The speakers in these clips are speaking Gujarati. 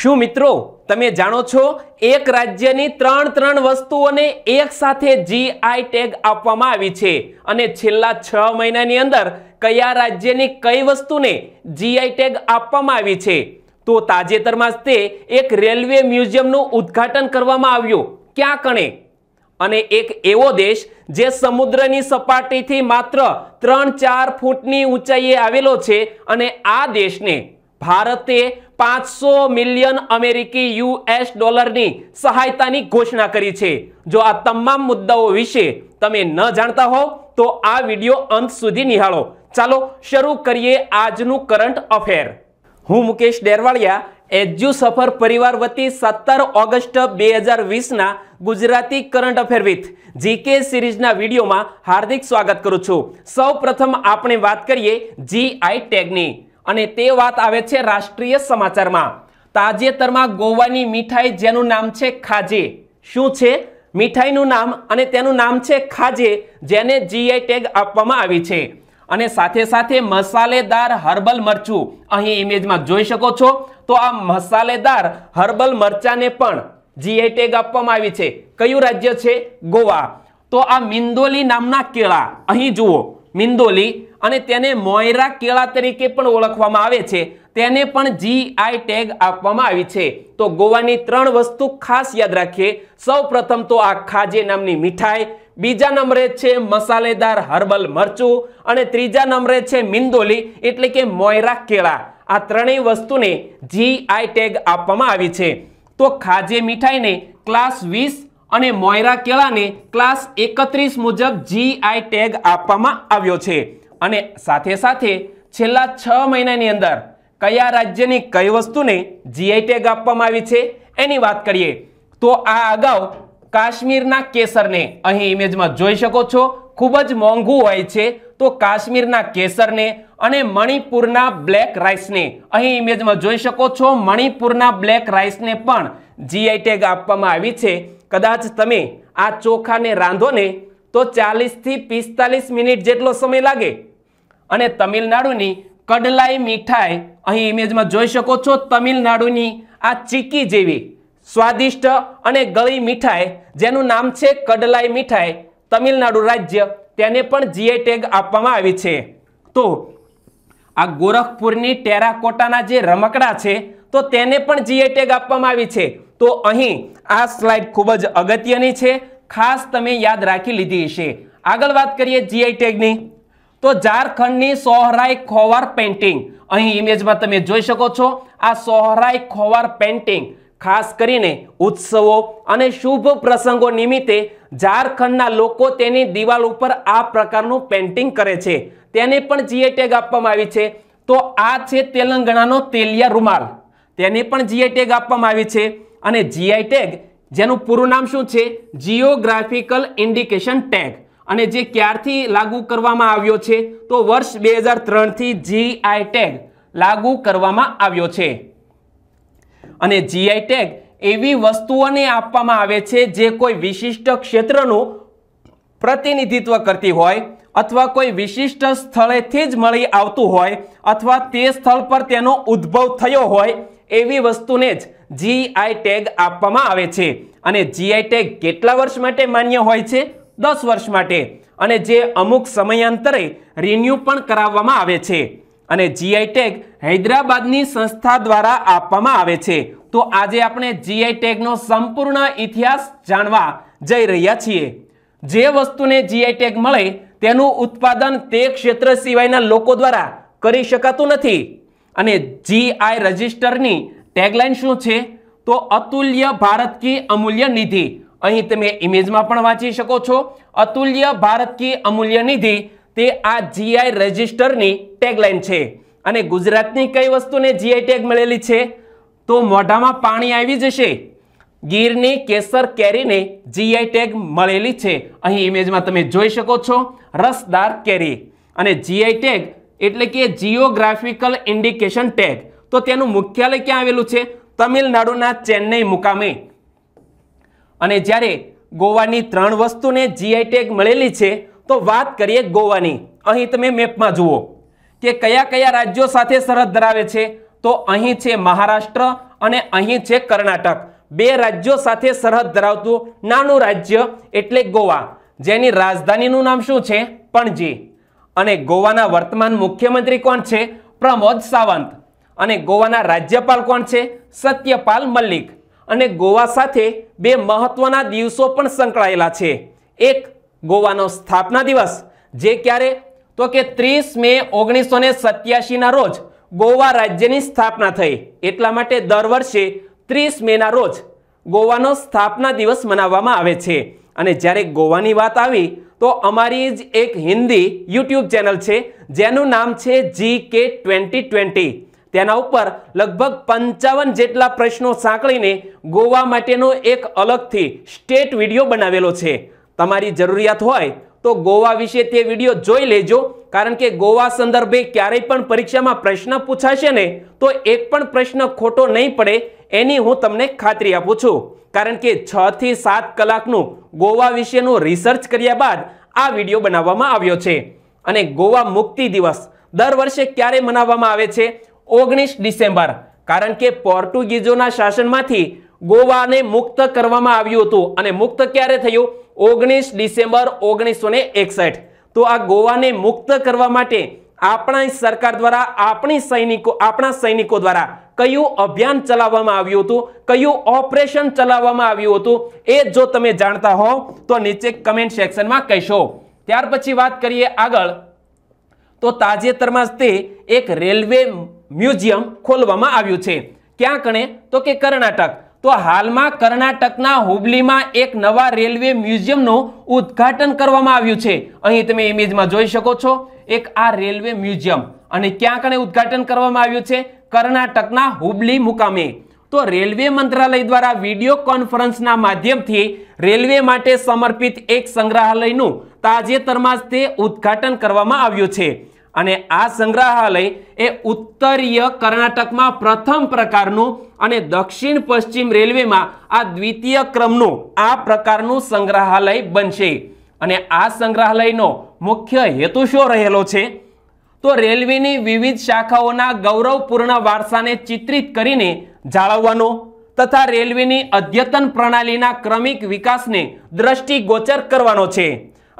શું મિત્રો તમે જાણો છો એક રાજ્યની ત્રણ ત્રણ વસ્તુઓને એક સાથે જીઆઈ ટેગ આપવામાં આવી છે અને છેલ્લા છ મહિનાની અંદર કયા રાજ્યની કઈ વસ્તુને જીઆઈ ટેગ આપવામાં આવી છે તો તાજેતરમાં જ તે એક રેલવે મ્યુઝિયમનું ઉદ્ઘાટન કરવામાં આવ્યું ક્યાં કણે અને એક એવો દેશ જે સમુદ્રની સપાટીથી માત્ર ત્રણ ચાર ફૂટની ઊંચાઈએ આવેલો છે અને આ દેશને ભારતે પાંચસો મિલિયન અમેરિકી યુએસ ડોલરની સહાયતાની ઘોષણા કરી છે જો આ તમામ મુદ્દાઓ વિશે તમે ન જાણતા હો તો આ વિડીયો અંત સુધી નિહાળો ચાલો શરૂ કરીએ આજનું કરંટ અફેર હું મુકેશ ડેરવાળિયા એજ્યુ સફર પરિવાર વતી સત્તર ઓગસ્ટ બે હજાર વીસના Gujarati current affair with GK સિરીઝના વિડીયોમાં હાર્દિક સ્વાગત કરું છું સૌ પ્રથમ આપણે વાત કરીએ જીઆઈ ટેગની અને તે વાત આવે છે રાષ્ટ્રીય સમાચારમાં તાજેતરમાં ગોવાની મીઠાઈ જેનું નામ છે ખાજે શું છે મીઠાઈનું નામ અને તેનું નામ છે ખાજે જેને જીઆઈ ટેગ આપવામાં આવી છે અને સાથે સાથે મસાલેદાર હર્બલ મરચું અહીં ઇમેજમાં જોઈ શકો છો તો આ મસાલેદાર હર્બલ મરચાને પણ જીઆઈ ટેગ આપવામાં આવી છે કયું રાજ્ય છે ગોવા તો આ મિંદોલી નામના કેળા અહીં જુઓ મિંદોલી અને તેને મોયરા કેળા તરીકે પણ ઓળખવામાં આવે છે તેને પણ જીઆઈ ટેગ આપવામાં આવી છે તો ગોવાની ત્રણ વસ્તુ ખાસ યાદ રાખીએ સૌ પ્રથમ તો આ ખાજે નામની મીઠાઈ બીજા નંબરે છે મસાલેદાર હર્બલ મરચું અને ત્રીજા નંબરે છે મિંદોલી એટલે કે મોયરા કેળા આ ત્રણેય વસ્તુને જીઆઈ ટેગ આપવામાં આવી છે તો ખાજે મીઠાઈને ક્લાસ વીસ અને મોયરા કેળાને ક્લાસ એકત્રીસ મુજબ જીઆઈ ટેગ આપવામાં આવ્યો છે અને સાથે સાથે છેલ્લા છ મહિનાની અંદર કયા રાજ્યની કઈ વસ્તુને જીઆઈ ટેગ આપવામાં આવી છે એની વાત કરીએ તો આ અગાઉ કાશ્મીરના કેસરને અહીં ઇમેજમાં જોઈ શકો છો ખૂબ જ મોંઘું હોય છે તો કાશ્મીરના કેસરને અને મણિપુરના બ્લેક રાઈસને અહીં ઇમેજમાં જોઈ શકો છો મણિપુરના બ્લેક રાઈસને પણ જીઆઈ ટેગ આપવામાં આવી છે કદાચ તમે આ ચોખાને રાંધો ને તો ચાલીસથી પિસ્તાલીસ મિનિટ જેટલો સમય લાગે અને તમિલનાડુની કડલાઈ મીઠાઈ અહીં ઇમેજમાં જોઈ શકો છો તમિલનાડુની આ ચીકી જેવી સ્વાદિષ્ટ અને ગળી મીઠાઈ જેનું નામ છે કડલાઈ મીઠાઈ તમિલનાડુ રાજ્ય તેને પણ જીઆઈ ટેગ આપવામાં આવી છે તો આ ગોરખપુરની ટેરાકોટાના જે રમકડા છે તો તેને પણ જીઆઈ ટેગ આપવામાં આવી છે તો અહીં આ સ્લાઇડ ખૂબ જ અગત્યની છે ખાસ તમે યાદ રાખી લીધી હશે આગળ વાત કરીએ જીઆઈ ટેગની તો ઝારખંડની સોહરાઈ ખોવાર પેન્ટિંગ અહીં ઇમેજમાં તમે જોઈ શકો છો આ સોહરાઈ ખોવાર પેન્ટિંગ ખાસ કરીને ઉત્સવો અને શુભ પ્રસંગો નિમિત્તે ઝારખંડના લોકો તેની દિવાલ ઉપર આ પ્રકારનું પેન્ટિંગ કરે છે તેને પણ જીઆઈ ટેગ આપવામાં આવી છે તો આ છે તેલંગણાનો તેલિયા રૂમાલ તેને પણ જીઆઈ ટેગ આપવામાં આવી છે અને જીઆઈ ટેગ જેનું પૂરું નામ શું છે જીઓગ્રાફિકલ ઇન્ડિકેશન ટેગ અને જે ક્યારથી લાગુ કરવામાં આવ્યો છે તો વર્ષ બે હજાર ત્રણથી જીઆઈ ટેગ લાગુ કરવામાં આવ્યો છે અને જીઆઈ ટેગ એવી વસ્તુઓને આપવામાં આવે છે જે કોઈ વિશિષ્ટ ક્ષેત્રનું પ્રતિનિધિત્વ કરતી હોય અથવા કોઈ વિશિષ્ટ સ્થળેથી જ મળી આવતું હોય અથવા તે સ્થળ પર તેનો ઉદ્ભવ થયો હોય એવી વસ્તુને જ જીઆઈ ટેગ આપવામાં આવે છે અને જીઆઈ ટેગ કેટલા વર્ષ માટે માન્ય હોય છે દસ વર્ષ માટે અને જે અમુક સમયાંતરે રિન્યૂ પણ કરાવવામાં આવે છે અને જીઆઈ ટેગ હૈદરાબાદની સંસ્થા દ્વારા આપવામાં આવે છે તો આજે આપણે જીઆઈ ટેગનો સંપૂર્ણ ઇતિહાસ જાણવા જઈ રહ્યા છીએ જે વસ્તુને જીઆઈ ટેગ મળે તેનું ઉત્પાદન તે ક્ષેત્ર સિવાયના લોકો દ્વારા કરી શકાતું નથી અને જીઆઈ રજિસ્ટરની ટેગલાઇન શું છે તો અતુલ્ય ભારત કી અમૂલ્ય નિધિ અહીં તમે ઇમેજમાં પણ વાંચી શકો છો અતુલ્ય ભારત કી અમૂલ્ય નિધિ તે આ જીઆઈ રજિસ્ટરની ટેગલાઇન છે અને ગુજરાતની કઈ વસ્તુને જીઆઈ ટેગ મળેલી છે તો મોઢામાં પાણી આવી જશે ગીરની કેસર કેરીને જીઆઈ ટેગ મળેલી છે અહીં ઇમેજમાં તમે જોઈ શકો છો રસદાર કેરી અને જીઆઈ ટેગ એટલે કે જીઓગ્રાફિકલ ઇન્ડિકેશન ટેગ તો તેનું મુખ્યાલય ક્યાં આવેલું છે તમિલનાડુના ચેન્નઈ મુકામે અને જ્યારે ગોવાની ત્રણ વસ્તુને જીઆઈ ટેગ મળેલી છે તો વાત કરીએ ગોવાની અહીં તમે મેપમાં જુઓ કે કયા કયા રાજ્યો સાથે સરહદ ધરાવે છે તો અહીં છે મહારાષ્ટ્ર અને અહીં છે કર્ણાટક બે રાજ્યો સાથે સરહદ ધરાવતું નાનું રાજ્ય એટલે ગોવા જેની રાજધાનીનું નામ શું છે પણજી અને ગોવાના વર્તમાન મુખ્યમંત્રી કોણ છે પ્રમોદ સાવંત અને ગોવાના રાજ્યપાલ કોણ છે સત્યપાલ મલ્લિક અને ગોવા સાથે બે મહત્વના દિવસો પણ સંકળાયેલા છે એક ગોવાનો સ્થાપના દિવસ જે ક્યારે તો કે ત્રીસ મે ઓગણીસો ને સત્યાસીના રોજ ગોવા રાજ્યની સ્થાપના થઈ એટલા માટે દર વર્ષે ત્રીસ મેના રોજ ગોવાનો સ્થાપના દિવસ મનાવવામાં આવે છે અને જ્યારે ગોવાની વાત આવી તો અમારી જ એક હિન્દી યુટ્યુબ ચેનલ છે જેનું નામ છે જી કે ટ્વેન્ટી ટ્વેન્ટી તેના ઉપર લગભગ પંચાવન જેટલા પ્રશ્નો સાંકળીને ગોવા માટેનો એક અલગથી સ્ટેટ વિડીયો બનાવેલો છે તમારી જરૂરિયાત હોય તો ગોવા વિશે તે વિડીયો જોઈ લેજો કારણ કે ગોવા સંદર્ભે ક્યારેય પણ પરીક્ષામાં પ્રશ્ન પૂછાશે ને તો એક પણ પ્રશ્ન ખોટો નહીં પડે એની હું તમને ખાતરી આપું છું કારણ કે છ થી સાત કલાકનું ગોવા વિશેનું રિસર્ચ કર્યા બાદ આ વિડીયો બનાવવામાં આવ્યો છે અને ગોવા મુક્તિ દિવસ દર વર્ષે ક્યારે મનાવવામાં આવે છે ઓગણીસ ડિસેમ્બર કારણ કે પોર્ટુગીઝોના શાસનમાંથી ગોવાને મુક્ત કરવામાં આવ્યું હતું અને મુક્ત ક્યારે થયું ઓગણીસ ડિસેમ્બર ઓગણીસો એકસઠ તો આ ગોવાને મુક્ત કરવા માટે આપણા સરકાર દ્વારા આપણી સૈનિકો આપણા સૈનિકો દ્વારા કયું અભિયાન ચલાવવામાં આવ્યું હતું કયું ઓપરેશન ચલાવવામાં આવ્યું હતું એ જો તમે જાણતા હો તો નીચે કમેન્ટ સેક્શનમાં કહેશો ત્યાર પછી વાત કરીએ આગળ તો તાજેતરમાં જ તે એક રેલવે મ્યુઝિયમ ખોલવામાં આવ્યું છે ક્યાં કણે તો કે કર્ણાટક તો હાલમાં કર્ણાટકના હુબલીમાં એક નવા રેલવે મ્યુઝિયમનું ઉદ્ઘાટન કરવામાં આવ્યું છે અહીં તમે ઇમેજમાં જોઈ શકો છો એક આ રેલવે મ્યુઝિયમ અને ક્યાં કણે ઉદ્ઘાટન કરવામાં આવ્યું છે કર્ણાટકના હુબલી મુકામે તો રેલવે મંત્રાલય દ્વારા વિડીયો કોન્ફરન્સના માધ્યમથી રેલવે માટે સમર્પિત એક સંગ્રહાલયનું તાજેતરમાં જ તે ઉદ્ઘાટન કરવામાં આવ્યું છે અને આ સંગ્રહાલય એ ઉત્તરીય કર્ણાટકમાં પ્રથમ પ્રકારનું અને દક્ષિણ પશ્ચિમ રેલવેમાં આ દ્વિતીય ક્રમનું આ પ્રકારનું સંગ્રહાલય બનશે અને આ સંગ્રહાલયનો મુખ્ય હેતુ શું રહેલો છે તો રેલવેની વિવિધ શાખાઓના ગૌરવપૂર્ણ વારસાને ચિત્રિત કરીને જાળવવાનો તથા રેલવેની અદ્યતન પ્રણાલીના ક્રમિક વિકાસને દ્રષ્ટિગોચર કરવાનો છે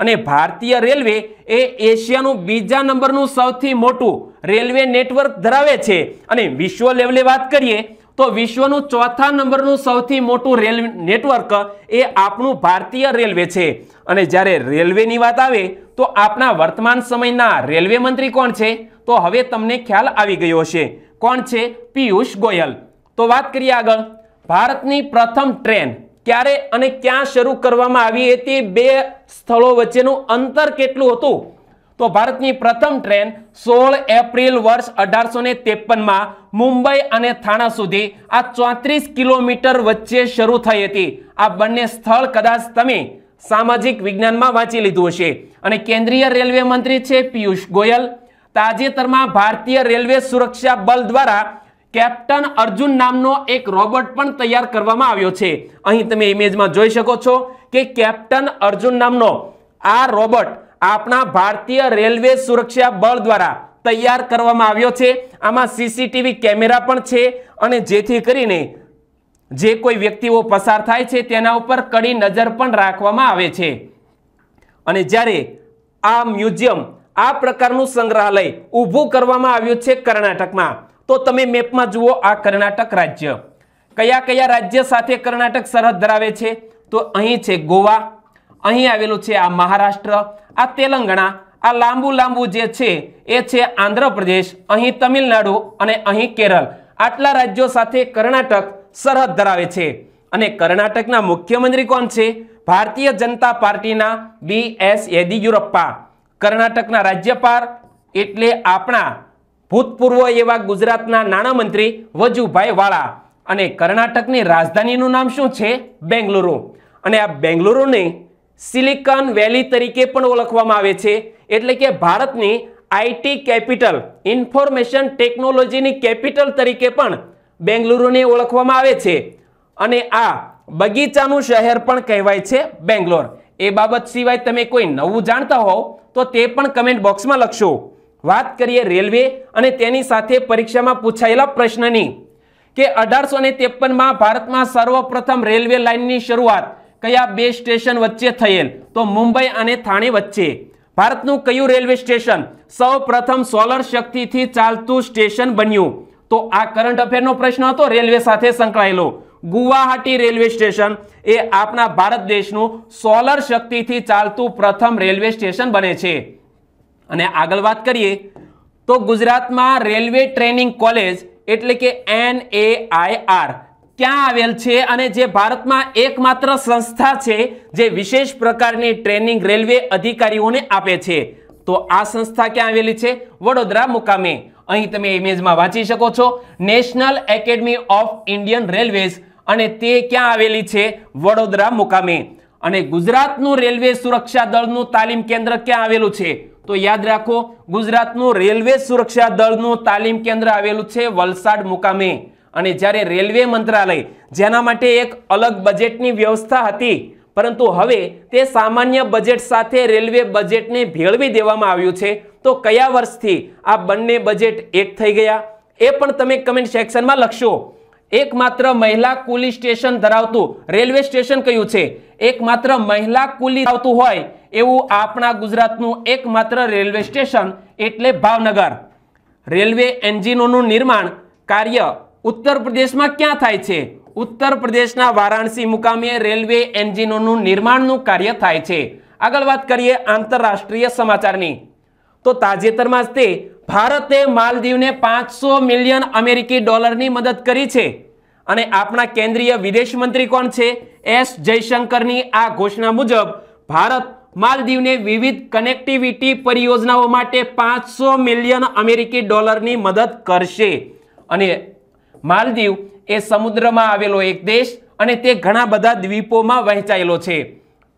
અને ભારતીય રેલવે એ એશિયાનું બીજા નંબરનું સૌથી મોટું રેલવે નેટવર્ક ધરાવે છે અને વિશ્વ લેવલે વાત કરીએ તો વિશ્વનું ચોથા નંબરનું સૌથી મોટું રેલ નેટવર્ક એ આપણું ભારતીય રેલવે છે અને જ્યારે રેલવેની વાત આવે તો આપણા વર્તમાન સમયના રેલવે મંત્રી કોણ છે તો હવે તમને ખ્યાલ આવી ગયો છે કોણ છે પિયુષ ગોયલ તો વાત કરીએ આગળ ભારતની પ્રથમ ટ્રેન ક્યારે અને ક્યાં શરૂ કરવામાં આવી હતી બે સ્થળો વચ્ચેનું અંતર કેટલું હતું તો ભારતની પ્રથમ ટ્રેન સોળ એપ્રિલ વર્ષ અઢારસો ને ત્રેપનમાં મુંબઈ અને થાણા સુધી આ ચોત્રીસ કિલોમીટર વચ્ચે શરૂ થઈ હતી આ બંને સ્થળ કદાચ તમે સામાજિક વિજ્ઞાનમાં વાંચી લીધું હશે અને કેન્દ્રીય રેલવે મંત્રી છે પિયુષ ગોયલ તાજેતરમાં ભારતીય રેલવે સુરક્ષા બલ દ્વારા કેપ્ટન અર્જુન નામનો એક રોબોટ પણ તૈયાર કરવામાં આવ્યો છે અહીં તમે ઇમેજમાં જોઈ શકો છો કે કેપ્ટન અર્જુન નામનો આ રોબોટ આપણા ભારતીય રેલવે સુરક્ષા બળ દ્વારા તૈયાર કરવામાં આવ્યો છે આમાં સીસીટીવી કેમેરા પણ છે અને જેથી કરીને જે કોઈ વ્યક્તિઓ પસાર થાય છે તેના ઉપર કડી નજર પણ રાખવામાં આવે છે અને જ્યારે આ મ્યુઝિયમ આ પ્રકારનું સંગ્રહાલય ઊભું કરવામાં આવ્યું છે કર્ણાટકમાં તો તમે મેપમાં જુઓ આ કર્ણાટક રાજ્ય કયા કયા રાજ્ય સાથે કર્ણાટક સરહદ ધરાવે છે તો અહીં છે ગોવા અહીં આવેલું છે આ મહારાષ્ટ્ર આ તેલંગણા આ લાંબુ લાંબુ જે છે એ છે આંધ્રપ્રદેશ અહીં તમિલનાડુ અને અહીં કેરળ આટલા રાજ્યો સાથે કર્ણાટક સરહદ ધરાવે છે અને કર્ણાટકના મુખ્યમંત્રી કોણ છે ભારતીય જનતા પાર્ટીના બી એસ યેદિયુરપ્પા કર્ણાટકના રાજ્યપાલ એટલે આપણા ભૂતપૂર્વ એવા ગુજરાતના નાણામંત્રી વજુભાઈ વાળા અને કર્ણાટકની રાજધાનીનું નામ શું છે બેંગલુરુ અને આ બેંગલુરુને સિલિકોન વેલી તરીકે પણ ઓળખવામાં આવે છે એટલે કે ભારતની આઈટી કેપિટલ ઇન્ફોર્મેશન ટેકનોલોજીની કેપિટલ તરીકે પણ બેંગલુરુને ઓળખવામાં આવે છે અને આ બગીચાનું શહેર પણ કહેવાય છે બેંગ્લોર એ બાબત સિવાય તમે કોઈ નવું જાણતા હોવ તો તે પણ કમેન્ટ બોક્સમાં લખશો વાત કરીએ રેલવે અને તેની સાથે પરીક્ષામાં પૂછાયેલા પ્રશ્નની કે અઢારસો ને ત્રેપનમાં ભારતમાં સર્વપ્રથમ રેલવે લાઇનની શરૂઆત કયા બે સ્ટેશન વચ્ચે થયેલ તો મુંબઈ અને થાણે વચ્ચે ભારતનું કયું રેલવે સ્ટેશન સૌપ્રથમ સોલર શક્તિથી ચાલતું સ્ટેશન બન્યું તો આ કરંટ અફેરનો પ્રશ્ન હતો રેલવે સાથે સંકળાયેલો ગુવાહાટી રેલવે સ્ટેશન એ આપણા ભારત દેશનું સોલર શક્તિથી ચાલતું પ્રથમ રેલવે સ્ટેશન બને છે અને આગળ વાત કરીએ તો ગુજરાતમાં રેલવે ટ્રેનિંગ કોલેજ એટલે કે એન એ આઈ આર ક્યાં આવેલ છે અને જે ભારતમાં એકમાત્ર સંસ્થા છે જે વિશેષ પ્રકારની ટ્રેનિંગ રેલવે અધિકારીઓને આપે છે તો આ સંસ્થા ક્યાં આવેલી છે વડોદરા મુકામે અહીં તમે ઇમેજમાં વાંચી શકો છો National Academy of Indian Railways અને તે ક્યાં આવેલી છે વડોદરા મુકામે અને ગુજરાતનું રેલવે સુરક્ષા દળનું તાલીમ કેન્દ્ર ક્યાં આવેલું છે તો યાદ રાખો ગુજરાતનું રેલવે સુરક્ષા દળનું તાલીમ કેન્દ્ર આવેલું છે વલસાડ મુકામે અને જ્યારે રેલવે મંત્રાલય જેના માટે એક અલગ બજેટની વ્યવસ્થા હતી પરંતુ હવે તે સામાન્ય બજેટ સાથે રેલવે બજેટને ભેળવી દેવામાં આવ્યું છે તો કયા વર્ષથી આ બંને બજેટ એક થઈ ગયા એ પણ તમે કમેન્ટ સેક્શનમાં લખશો એકમાત્ર મહિલા કુલી સ્ટેશન ધરાવતું રેલવે સ્ટેશન કયું છે એકમાત્ર મહિલા કુલી આવતું હોય એવું આપણા ગુજરાતનું એકમાત્ર રેલવે સ્ટેશન એટલે ભાવનગર રેલવે એન્જિનોનું નિર્માણ કાર્ય ઉત્તર પ્રદેશમાં ક્યાં થાય છે ઉત્તર પ્રદેશના વારાણસી મુકામે રેલવે એન્જિનોનું નિર્માણનું કાર્ય થાય છે આગળ વાત કરીએ આંતરરાષ્ટ્રીય સમાચારની તો તાજેતરમાં જ તે ભારતે માલદીવને પાંચસો મિલિયન અમેરિકી ડોલરની મદદ કરી છે અને આપણા કેન્દ્રીય વિદેશ મંત્રી કોણ છે એસ જયશંકરની આ ઘોષણા મુજબ ભારત માલદીવને વિવિધ કનેક્ટિવિટી પરિયોજનાઓ માટે પાંચસો મિલિયન અમેરિકી ડોલરની મદદ કરશે અને માલદીવ એ સમુદ્રમાં આવેલો એક દેશ અને તે ઘણા બધા દ્વીપોમાં વહેંચાયેલો છે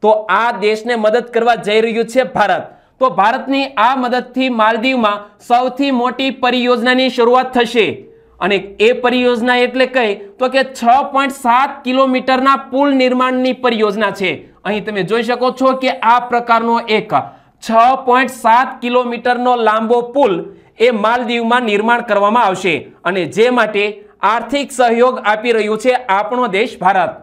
તો આ દેશને મદદ કરવા જઈ રહ્યું છે ભારત તો ભારતની આ મદદથી માલદીવમાં સૌથી મોટી પરિયોજનાની શરૂઆત થશે અને એ પરિયોજના એટલે કઈ તો કે છ પોઈન્ટ સાત કિલોમીટરના પુલ નિર્માણની પરિયોજના છે અહીં તમે જોઈ શકો છો કે આ પ્રકારનો એક છ પોઈન્ટ સાત કિલોમીટરનો લાંબો પુલ એ માલદીવમાં નિર્માણ કરવામાં આવશે અને જે માટે આર્થિક સહયોગ આપી રહ્યું છે આપણો દેશ ભારત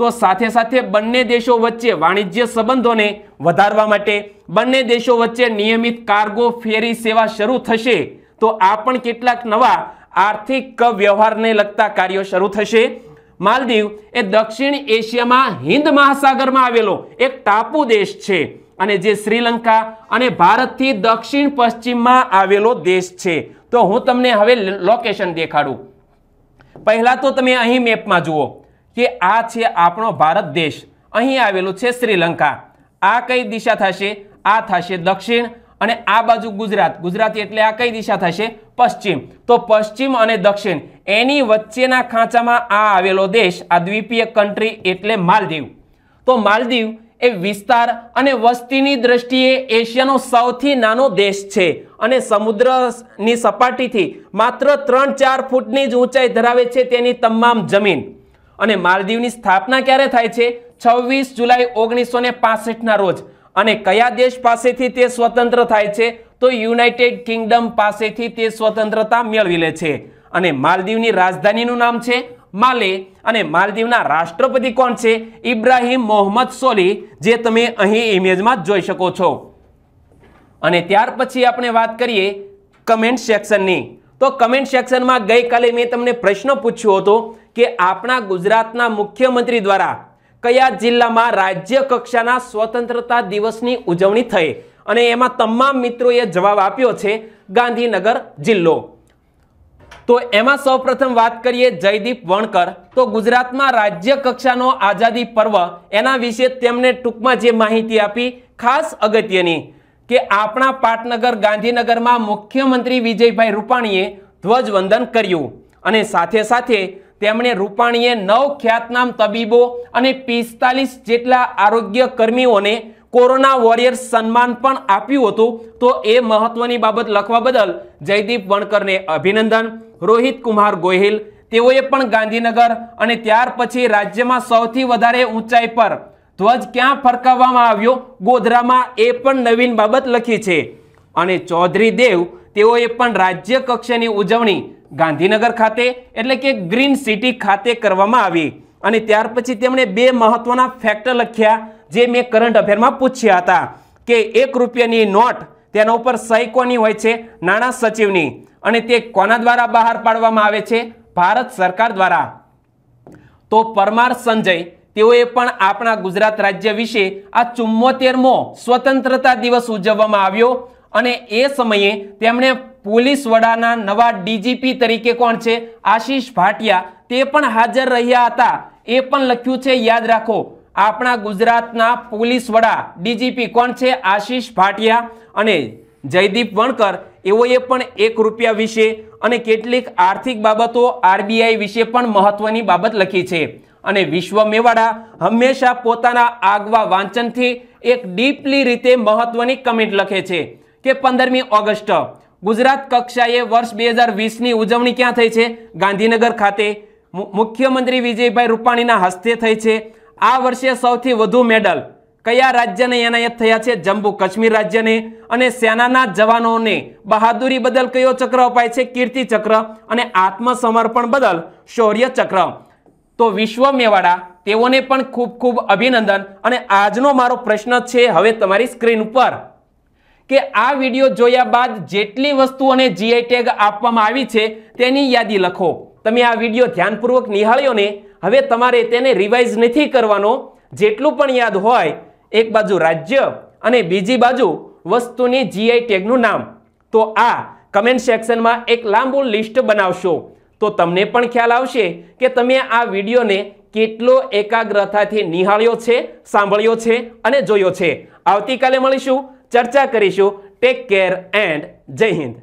તો સાથે સાથે બંને દેશો વચ્ચે વાણિજ્ય સંબંધોને વધારવા માટે બંને દેશો વચ્ચે નિયમિત કાર્ગો ફેરી સેવા શરૂ થશે તો આ પણ કેટલાક નવા આર્થિક વ્યવહારને લગતા કાર્યો શરૂ થશે માલદીવ એ દક્ષિણ એશિયામાં હિન્દ મહાસાગરમાં આવેલો એક ટાપુ દેશ છે અને જે શ્રીલંકા અને ભારતથી દક્ષિણ પશ્ચિમમાં આવેલો દેશ છે તો હું તમને હવે લોકેશન દેખાડું પહેલાં તો તમે અહીં મેપમાં જુઓ કે આ છે આપણો ભારત દેશ અહીં આવેલો છે શ્રીલંકા આ કઈ દિશા થશે આ થશે દક્ષિણ અને આ બાજુ ગુજરાત ગુજરાતી એટલે આ કઈ દિશા થશે પશ્ચિમ તો પશ્ચિમ અને દક્ષિણ એની વચ્ચેના ખાંચામાં આ આવેલો દેશ આ દ્વીપીય કન્ટ્રી એટલે માલદીવ તો માલદીવ એ વિસ્તાર અને વસ્તીની દ્રષ્ટિએ એશિયાનો સૌથી નાનો દેશ છે અને સમુદ્રની સપાટીથી માત્ર ત્રણ ચાર ફૂટની જ ઊંચાઈ ધરાવે છે તેની તમામ જમીન અને માલદીવની સ્થાપના ક્યારે થાય છે છવ્વીસ જુલાઈ ઓગણીસો ના રોજ અને કયા દેશ પાસેથી તે સ્વતંત્ર થાય છે તો યુનાઇટેડ કિંગડમ પાસેથી તે સ્વતંત્રતા મેળવી લે છે અને માલદીવની રાજધાનીનું નામ છે માલે અને માલદીવના રાષ્ટ્રપતિ કોણ છે ઇબ્રાહીમ મોહમ્મદ સોલી જે તમે અહીં ઇમેજમાં જોઈ શકો છો અને ત્યાર પછી આપણે વાત કરીએ કમેન્ટ સેક્શનની તો કમેન્ટ સેક્શનમાં ગઈકાલે મેં તમને પ્રશ્ન પૂછ્યો હતો કે આપણા ગુજરાતના મુખ્યમંત્રી દ્વારા કયા જિલ્લામાં રાજ્ય કક્ષાના સ્વતંત્રતા દિવસની ઉજવણી થઈ અને એમાં તમામ મિત્રોએ જવાબ આપ્યો છે ગાંધીનગર જિલ્લો તો એમાં સૌપ્રથમ વાત કરીએ જયદીપ વણકર તો ગુજરાતમાં રાજ્ય કક્ષાનો આઝાદી પર્વ એના વિશે તેમને ટૂંકમાં જે માહિતી આપી ખાસ અગત્યની કે આપણા પાટનગર ગાંધીનગરમાં મુખ્યમંત્રી વિજયભાઈ રૂપાણીએ ધ્વજવંદન કર્યું અને સાથે સાથે તેમણે રૂપાણીએ નવ ખ્યાતનામ તબીબો અને પિસ્તાલીસ જેટલા આરોગ્ય કર્મીઓને કોરોના વોરિયર સન્માન પણ આપ્યું હતું તો એ મહત્વની બાબત લખવા બદલ જયદીપ વણકરને અભિનંદન રોહિત કુમાર ગોહિલ તેઓએ પણ ગાંધીનગર અને ત્યાર પછી રાજ્યમાં સૌથી વધારે ઊંચાઈ પર ધ્વજ ક્યાં ફરકાવવામાં આવ્યો ગોધરામાં એ પણ નવીન બાબત લખી છે અને ચૌધરી દેવ તેઓએ પણ રાજ્ય કક્ષાની ઉજવણી ગાંધીનગર ખાતે એટલે કે ગ્રીન સિટી ખાતે કરવામાં આવી અને ત્યાર પછી તેમણે બે મહત્વના ફેક્ટર લખ્યા જે મેં કરંટ અફેરમાં પૂછ્યા હતા કે એક રૂપિયાની નોટ તેના ઉપર સહી કોની હોય છે નાણાં સચિવની અને તે કોના દ્વારા બહાર પાડવામાં આવે છે ભારત સરકાર દ્વારા તો પરમાર સંજય તેઓએ પણ આપણા ગુજરાત રાજ્ય વિશે આ ચુમ્મોતેરમો સ્વતંત્રતા દિવસ ઉજવવામાં આવ્યો અને એ સમયે તેમણે પોલીસ વડાના નવા ડીજીપી તરીકે કોણ છે આશીષ ભાટિયા તે પણ હાજર રહ્યા હતા એ પણ લખ્યું છે યાદ રાખો આપણા ગુજરાતના પોલીસ વડા ડીજીપી કોણ છે આશીષ ભાટિયા અને જયદીપ વણકર એઓએ પણ એક રૂપિયા વિશે અને કેટલીક આર્થિક બાબતો આરબીઆઈ વિશે પણ મહત્વની બાબત લખી છે અને વિશ્વ મેવાડા હંમેશા પોતાના આગવા વાંચનથી એક ડીપલી રીતે મહત્વની કમેન્ટ લખે છે કે પંદરમી ઓગસ્ટ ગુજરાત કક્ષાએ વર્ષ બે હજાર વીસની ઉજવણી ક્યાં થઈ છે ગાંધીનગર ખાતે મુખ્યમંત્રી વિજયભાઈ રૂપાણીના હસ્તે થઈ છે આ વર્ષે સૌથી વધુ મેડલ કયા રાજ્યને એનાયત થયા છે જમ્મુ કાશ્મીર રાજ્યને અને સેનાના જવાનોને બહાદુરી બદલ કયો ચક્ર અપાય છે કીર્તિ ચક્ર અને આત્મસમર્પણ બદલ શૌર્ય ચક્ર તો વિશ્વ મેવાડા તેઓને પણ ખૂબ ખૂબ અભિનંદન અને આજનો મારો પ્રશ્ન છે હવે તમારી સ્ક્રીન ઉપર કે આ વિડીયો જોયા બાદ જેટલી વસ્તુઓને જીઆઈ ટેગ આપવામાં આવી છે તેની યાદી લખો તમે આ વિડીયો ધ્યાનપૂર્વક નિહાળ્યો ને હવે તમારે તેને રિવાઇઝ નથી કરવાનો જેટલું પણ યાદ હોય એક બાજુ રાજ્ય અને બીજી બાજુ વસ્તુની જીઆઈ ટેગનું નામ તો આ કમેન્ટ સેક્શનમાં એક લાંબુ લિસ્ટ બનાવશો તો તમને પણ ખ્યાલ આવશે કે તમે આ વિડીયોને કેટલો એકાગ્રતાથી નિહાળ્યો છે સાંભળ્યો છે અને જોયો છે આવતીકાલે મળીશું ચર્ચા કરીશું ટેક કેર એન્ડ જય હિન્દ